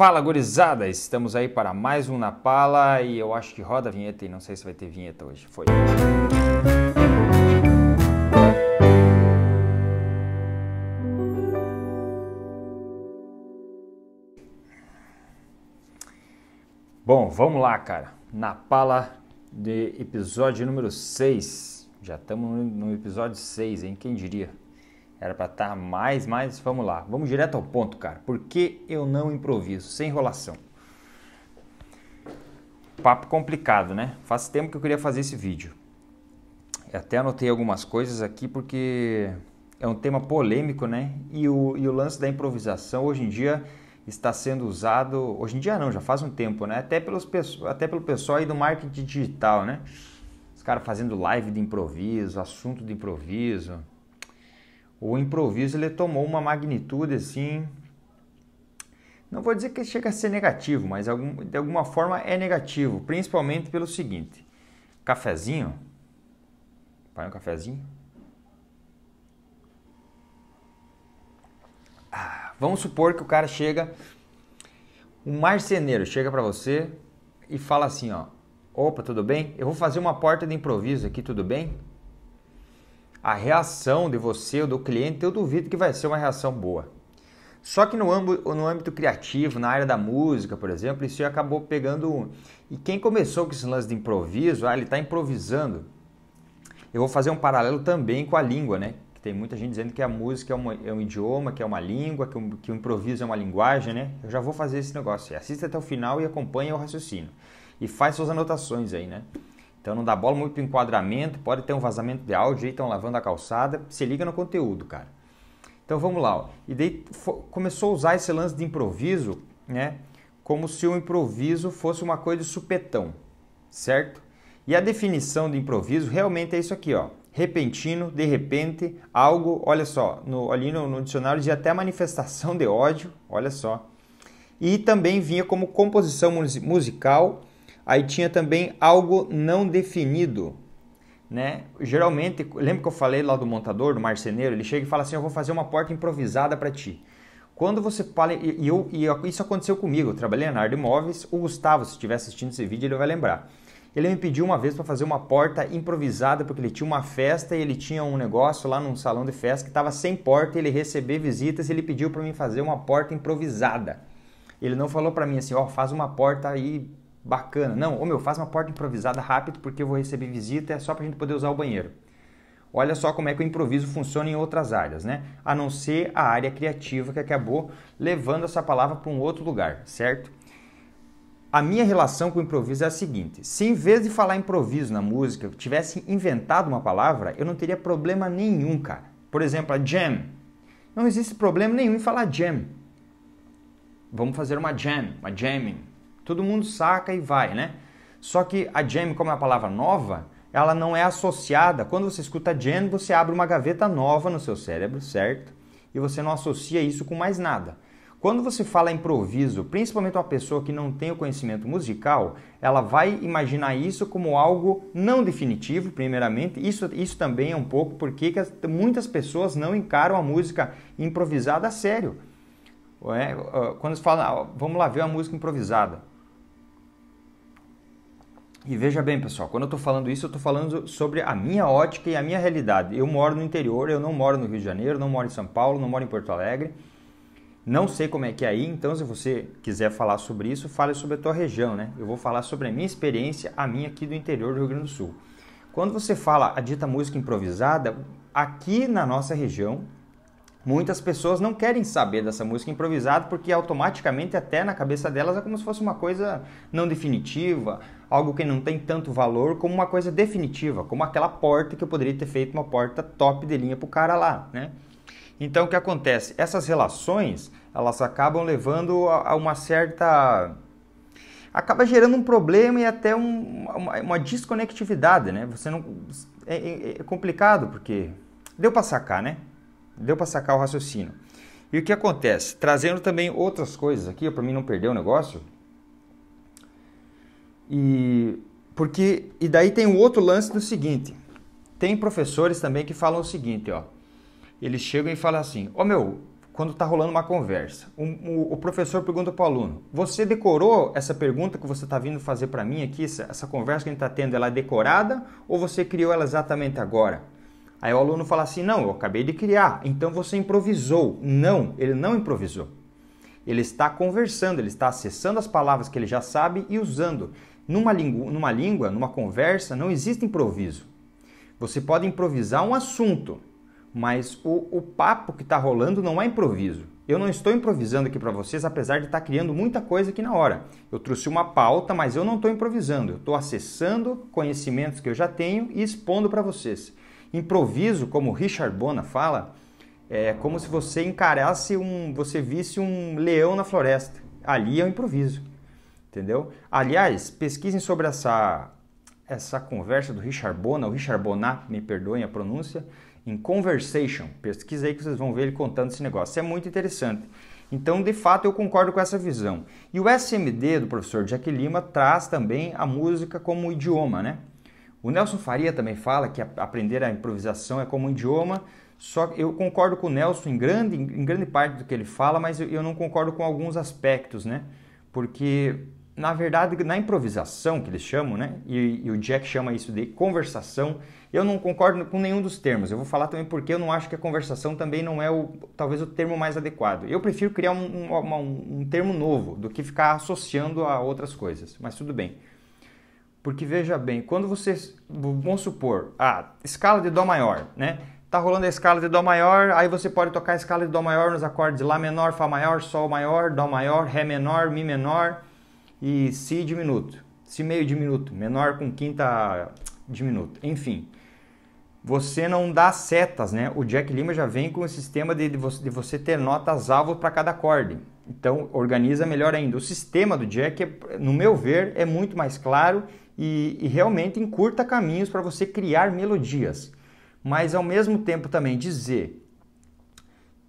Fala gurizada, estamos aí para mais um Napala e eu acho que roda a vinheta e não sei se vai ter vinheta hoje. Foi. Bom, vamos lá, cara. Napala de episódio número 6. Já estamos no episódio 6, hein? Quem diria? Era para estar tá mais, mais. Vamos lá. Vamos direto ao ponto, cara. Por que eu não improviso? Sem enrolação. Papo complicado, né? Faz tempo que eu queria fazer esse vídeo. Eu até anotei algumas coisas aqui porque é um tema polêmico, né? E o, e o lance da improvisação hoje em dia está sendo usado. Hoje em dia não, já faz um tempo, né? Até, pelos, até pelo pessoal aí do marketing digital, né? Os caras fazendo live de improviso, assunto de improviso o improviso ele tomou uma magnitude assim. Não vou dizer que chega a ser negativo, mas de alguma forma é negativo, principalmente pelo seguinte: cafezinho. Pai, um cafezinho? Ah, vamos supor que o cara chega, um marceneiro chega para você e fala assim: ó, opa, tudo bem? Eu vou fazer uma porta de improviso aqui, tudo bem? a reação de você ou do cliente, eu duvido que vai ser uma reação boa. Só que no âmbito, no âmbito criativo, na área da música, por exemplo, isso acabou pegando. E quem começou com esse lance de improviso, ah, ele está improvisando. Eu vou fazer um paralelo também com a língua, né? Tem muita gente dizendo que a música é, uma, é um idioma, que é uma língua, que, um, que o improviso é uma linguagem, né? Eu já vou fazer esse negócio. Assista até o final e acompanha o raciocínio. E faz suas anotações aí, né? Então não dá bola muito para enquadramento, pode ter um vazamento de áudio aí, estão lavando a calçada. Se liga no conteúdo, cara. Então vamos lá. Ó. E daí começou a usar esse lance de improviso, né? Como se o improviso fosse uma coisa de supetão, certo? E a definição de improviso realmente é isso aqui, ó. Repentino, de repente, algo, olha só, no, ali no, no dicionário de até manifestação de ódio, olha só. E também vinha como composição musical Aí tinha também algo não definido, né? Geralmente, lembra que eu falei lá do montador, do marceneiro, ele chega e fala assim: "Eu vou fazer uma porta improvisada para ti". Quando você fala, e, eu, e isso aconteceu comigo, eu trabalhei na área de imóveis, o Gustavo, se estiver assistindo esse vídeo, ele vai lembrar. Ele me pediu uma vez para fazer uma porta improvisada, porque ele tinha uma festa e ele tinha um negócio lá num salão de festa que estava sem porta, e ele receber visitas e ele pediu para mim fazer uma porta improvisada. Ele não falou para mim assim, ó, oh, faz uma porta aí bacana. Não, ô meu, faz uma porta improvisada rápido porque eu vou receber visita, é só para a gente poder usar o banheiro. Olha só como é que o improviso funciona em outras áreas, né? A não ser a área criativa que acabou levando essa palavra para um outro lugar, certo? A minha relação com o improviso é a seguinte: se em vez de falar improviso na música, eu tivesse inventado uma palavra, eu não teria problema nenhum, cara. Por exemplo, a jam. Não existe problema nenhum em falar jam. Vamos fazer uma jam, uma jamming. Todo mundo saca e vai, né? Só que a gem, como é uma palavra nova, ela não é associada. Quando você escuta jam, você abre uma gaveta nova no seu cérebro, certo? E você não associa isso com mais nada. Quando você fala improviso, principalmente uma pessoa que não tem o conhecimento musical, ela vai imaginar isso como algo não definitivo, primeiramente. Isso, isso também é um pouco porque muitas pessoas não encaram a música improvisada a sério. Quando se fala, ah, vamos lá ver uma música improvisada. E veja bem, pessoal, quando eu estou falando isso, eu estou falando sobre a minha ótica e a minha realidade. Eu moro no interior, eu não moro no Rio de Janeiro, não moro em São Paulo, não moro em Porto Alegre. Não sei como é que é aí, então se você quiser falar sobre isso, fale sobre a tua região, né? Eu vou falar sobre a minha experiência, a minha aqui do interior do Rio Grande do Sul. Quando você fala a dita música improvisada, aqui na nossa região, Muitas pessoas não querem saber dessa música improvisada porque automaticamente até na cabeça delas é como se fosse uma coisa não definitiva, algo que não tem tanto valor como uma coisa definitiva, como aquela porta que eu poderia ter feito uma porta top de linha pro cara lá, né? Então o que acontece? Essas relações, elas acabam levando a, uma certa acaba gerando um problema e até um, uma, uma, desconectividade, né? Você não é, é, é complicado porque deu para sacar, né? Deu para sacar o raciocínio. E o que acontece? Trazendo também outras coisas aqui, para mim não perder o negócio. E porque e daí tem o um outro lance do seguinte. Tem professores também que falam o seguinte, ó. Eles chegam e falam assim: oh, meu, quando está rolando uma conversa, o, o, professor pergunta para o aluno: Você decorou essa pergunta que você está vindo fazer para mim aqui? Essa, essa conversa que a gente está tendo, ela é decorada ou você criou ela exatamente agora? Aí o aluno fala assim: não, eu acabei de criar, então você improvisou. Não, ele não improvisou. Ele está conversando, ele está acessando as palavras que ele já sabe e usando. Numa, numa língua, numa conversa, não existe improviso. Você pode improvisar um assunto, mas o, o papo que está rolando não é improviso. Eu não estou improvisando aqui para vocês, apesar de estar tá criando muita coisa aqui na hora. Eu trouxe uma pauta, mas eu não estou improvisando. Eu estou acessando conhecimentos que eu já tenho e expondo para vocês. Improviso, como Richard Bona fala, é como se você encarasse um, você visse um leão na floresta. Ali é o um improviso, entendeu? Aliás, pesquisem sobre essa essa conversa do Richard Bona, o Richard Bona, me perdoem a pronúncia, em Conversation. Pesquisa aí que vocês vão ver ele contando esse negócio. é muito interessante. Então, de fato, eu concordo com essa visão. E o SMD do professor Jack Lima traz também a música como idioma, né? O Nelson Faria também fala que aprender a improvisação é como um idioma, só eu concordo com o Nelson em grande, em grande parte do que ele fala, mas eu não concordo com alguns aspectos, né? Porque, na verdade, na improvisação, que eles chamam, né? E, e o Jack chama isso de conversação, eu não concordo com nenhum dos termos. Eu vou falar também porque eu não acho que a conversação também não é, o, talvez, o termo mais adequado. Eu prefiro criar um, um, um termo novo do que ficar associando a outras coisas, mas tudo bem. Porque veja bem, quando você, vamos supor, a escala de dó maior, né? Tá rolando a escala de dó maior, aí você pode tocar a escala de dó maior nos acordes lá menor, fá maior, sol maior, dó maior, ré menor, mi menor e si diminuto, si meio diminuto, menor com quinta diminuto. Enfim, você não dá setas, né? O Jack Lima já vem com o sistema de, de, você, de você ter notas alvo para cada acorde. Então, organiza melhor ainda. O sistema do Jack, é, no meu ver, é muito mais claro e, e realmente encurta caminhos para você criar melodias. Mas, ao mesmo tempo, também dizer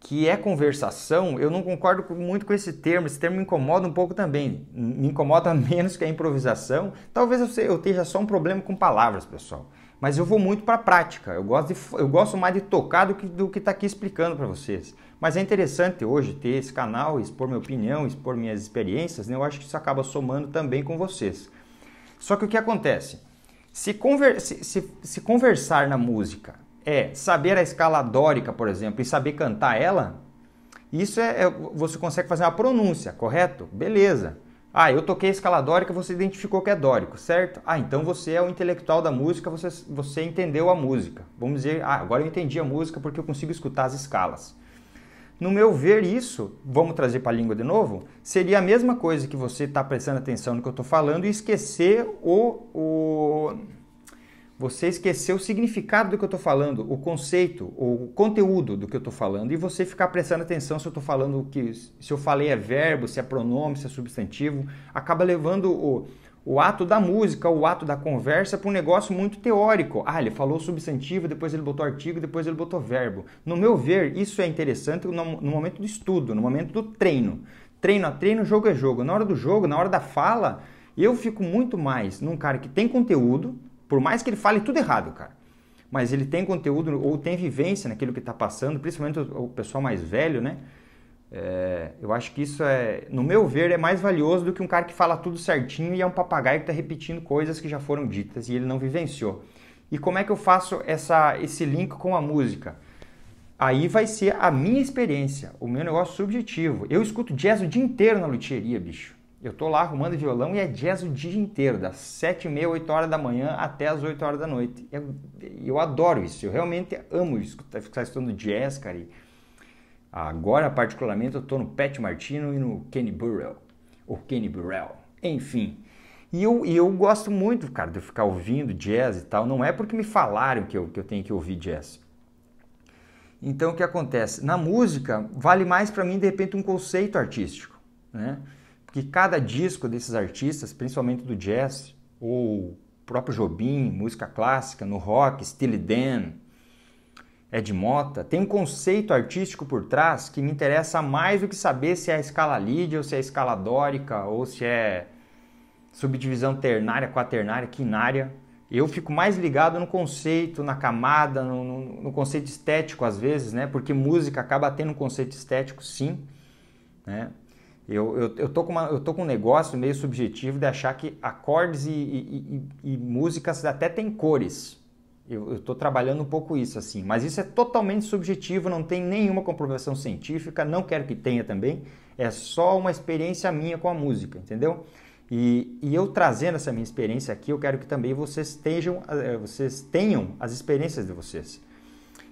que é conversação, eu não concordo muito com esse termo. Esse termo me incomoda um pouco também. Me incomoda menos que a improvisação. Talvez eu, eu tenha só um problema com palavras, pessoal mas eu vou muito para a prática. Eu gosto, de, eu gosto mais de tocar do que do que está aqui explicando para vocês. Mas é interessante hoje ter esse canal, expor minha opinião, expor minhas experiências, né? Eu acho que isso acaba somando também com vocês. Só que o que acontece? Se, conver, se, se, se conversar na música é saber a escala dórica, por exemplo, e saber cantar ela, isso é, é você consegue fazer uma pronúncia, correto? Beleza. Ah, eu toquei escala dórica, você identificou que é dórico, certo? Ah, então você é o intelectual da música, você, você entendeu a música. Vamos dizer, ah, agora eu entendi a música porque eu consigo escutar as escalas. No meu ver, isso, vamos trazer para a língua de novo, seria a mesma coisa que você está prestando atenção no que eu estou falando e esquecer o, o, você esqueceu o significado do que eu estou falando, o conceito, o conteúdo do que eu estou falando, e você ficar prestando atenção se eu estou falando o que. se eu falei é verbo, se é pronome, se é substantivo, acaba levando o, o ato da música, o ato da conversa para um negócio muito teórico. Ah, ele falou substantivo, depois ele botou artigo, depois ele botou verbo. No meu ver, isso é interessante no, no momento do estudo, no momento do treino. Treino a treino, jogo é jogo. Na hora do jogo, na hora da fala, eu fico muito mais num cara que tem conteúdo por mais que ele fale tudo errado, cara. Mas ele tem conteúdo ou tem vivência naquilo que está passando, principalmente o pessoal mais velho, né? É, eu acho que isso é, no meu ver, é mais valioso do que um cara que fala tudo certinho e é um papagaio que está repetindo coisas que já foram ditas e ele não vivenciou. E como é que eu faço essa, esse link com a música? Aí vai ser a minha experiência, o meu negócio subjetivo. Eu escuto jazz o dia inteiro na lutcheria, bicho. Eu tô lá arrumando violão e é jazz o dia inteiro, das 7 e meia, 8 horas da manhã até as 8 horas da noite. Eu, eu adoro isso, eu realmente amo isso. ficar tá, tá estudando jazz, cara. E agora, particularmente, eu tô no Pat Martino e no Kenny Burrell, ou Kenny Burrell, enfim. E eu, eu gosto muito, cara, de eu ficar ouvindo jazz e tal. Não é porque me falaram que eu, que eu tenho que ouvir jazz. Então, o que acontece? Na música, vale mais para mim, de repente, um conceito artístico, né? que cada disco desses artistas, principalmente do jazz ou próprio Jobim, música clássica, no rock, Steely Dan, Ed Mota, tem um conceito artístico por trás que me interessa mais do que saber se é a escala lídia ou se é a escala dórica ou se é subdivisão ternária, quaternária, quinária. Eu fico mais ligado no conceito, na camada, no, no, no conceito estético às vezes, né? Porque música acaba tendo um conceito estético, sim, né? Eu, eu, eu, tô com uma, eu tô com um negócio meio subjetivo de achar que acordes e, e, e, e músicas até têm cores. Eu estou trabalhando um pouco isso assim, mas isso é totalmente subjetivo, não tem nenhuma comprovação científica, não quero que tenha também, é só uma experiência minha com a música, entendeu? E, e eu trazendo essa minha experiência aqui, eu quero que também vocês eh, vocês tenham as experiências de vocês.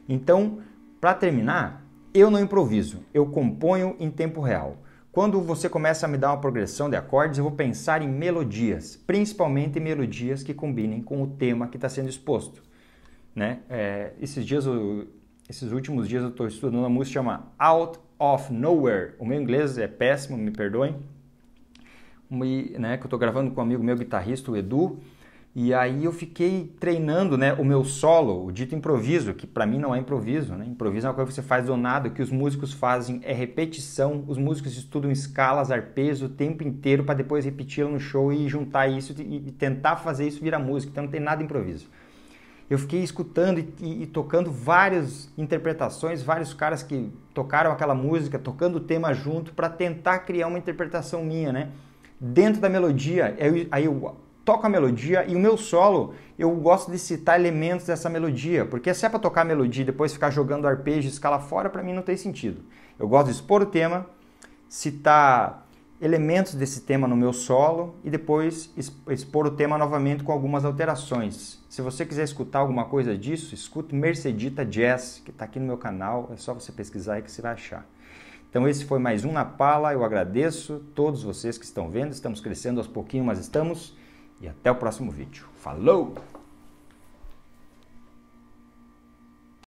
Então, para terminar, eu não improviso, eu componho em tempo real. Quando você começa a me dar uma progressão de acordes, eu vou pensar em melodias, principalmente melodias que combinem com o tema que está sendo exposto. Né? É, esses dias, eu, esses últimos dias, eu estou estudando uma música chamada Out of Nowhere. O meu inglês é péssimo, me perdoem. E, né, que eu estou gravando com um amigo meu, guitarrista, o Edu. E aí eu fiquei treinando né, o meu solo, o dito improviso, que para mim não é improviso. Né? Improviso é uma coisa que você faz do nada, que os músicos fazem é repetição, os músicos estudam escalas, arpejo o tempo inteiro para depois repeti-lo no show e juntar isso e tentar fazer isso virar música. Então não tem nada improviso. Eu fiquei escutando e, e, e tocando várias interpretações, vários caras que tocaram aquela música, tocando o tema junto para tentar criar uma interpretação minha, né? Dentro da melodia, eu, aí eu toco a melodia e o meu solo, eu gosto de citar elementos dessa melodia, porque se é para tocar a melodia e depois ficar jogando arpejo, escala fora, para mim não tem sentido. Eu gosto de expor o tema, citar elementos desse tema no meu solo e depois expor o tema novamente com algumas alterações. Se você quiser escutar alguma coisa disso, escute Mercedita Jazz, que está aqui no meu canal, é só você pesquisar aí que você vai achar. Então esse foi mais um Na Pala, eu agradeço todos vocês que estão vendo, estamos crescendo aos pouquinhos, mas estamos. E até o próximo vídeo. Falou!